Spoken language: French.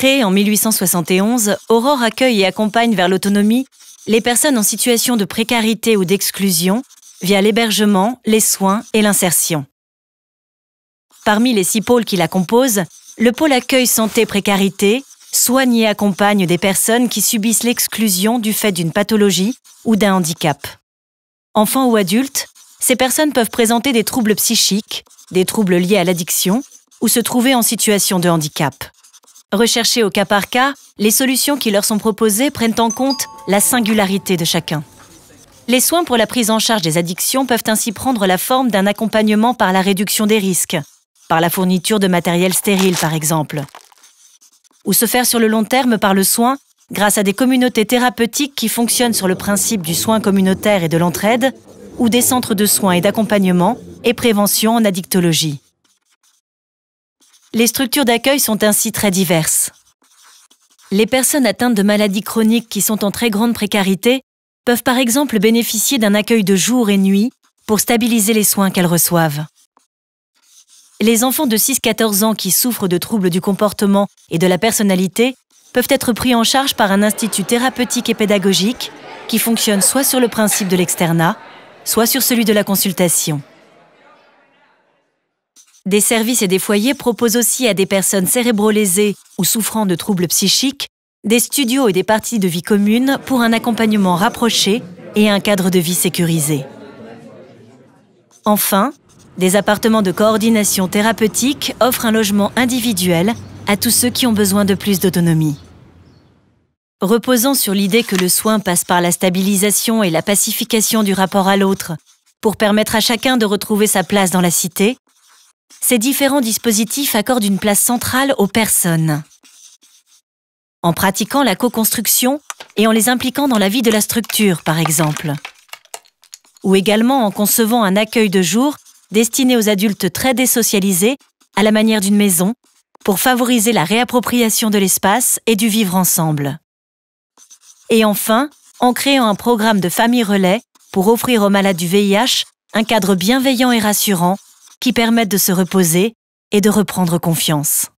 Créée en 1871, Aurore accueille et accompagne vers l'autonomie les personnes en situation de précarité ou d'exclusion via l'hébergement, les soins et l'insertion. Parmi les six pôles qui la composent, le pôle accueil santé-précarité soigne et accompagne des personnes qui subissent l'exclusion du fait d'une pathologie ou d'un handicap. Enfants ou adultes, ces personnes peuvent présenter des troubles psychiques, des troubles liés à l'addiction ou se trouver en situation de handicap. Recherchées au cas par cas, les solutions qui leur sont proposées prennent en compte la singularité de chacun. Les soins pour la prise en charge des addictions peuvent ainsi prendre la forme d'un accompagnement par la réduction des risques, par la fourniture de matériel stérile par exemple, ou se faire sur le long terme par le soin grâce à des communautés thérapeutiques qui fonctionnent sur le principe du soin communautaire et de l'entraide, ou des centres de soins et d'accompagnement et prévention en addictologie. Les structures d'accueil sont ainsi très diverses. Les personnes atteintes de maladies chroniques qui sont en très grande précarité peuvent par exemple bénéficier d'un accueil de jour et nuit pour stabiliser les soins qu'elles reçoivent. Les enfants de 6-14 ans qui souffrent de troubles du comportement et de la personnalité peuvent être pris en charge par un institut thérapeutique et pédagogique qui fonctionne soit sur le principe de l'externat, soit sur celui de la consultation. Des services et des foyers proposent aussi à des personnes cérébrolésées ou souffrant de troubles psychiques des studios et des parties de vie commune pour un accompagnement rapproché et un cadre de vie sécurisé. Enfin, des appartements de coordination thérapeutique offrent un logement individuel à tous ceux qui ont besoin de plus d'autonomie. Reposant sur l'idée que le soin passe par la stabilisation et la pacification du rapport à l'autre pour permettre à chacun de retrouver sa place dans la cité, ces différents dispositifs accordent une place centrale aux personnes. En pratiquant la co-construction et en les impliquant dans la vie de la structure, par exemple. Ou également en concevant un accueil de jour destiné aux adultes très désocialisés, à la manière d'une maison, pour favoriser la réappropriation de l'espace et du vivre ensemble. Et enfin, en créant un programme de famille relais pour offrir aux malades du VIH un cadre bienveillant et rassurant qui permettent de se reposer et de reprendre confiance.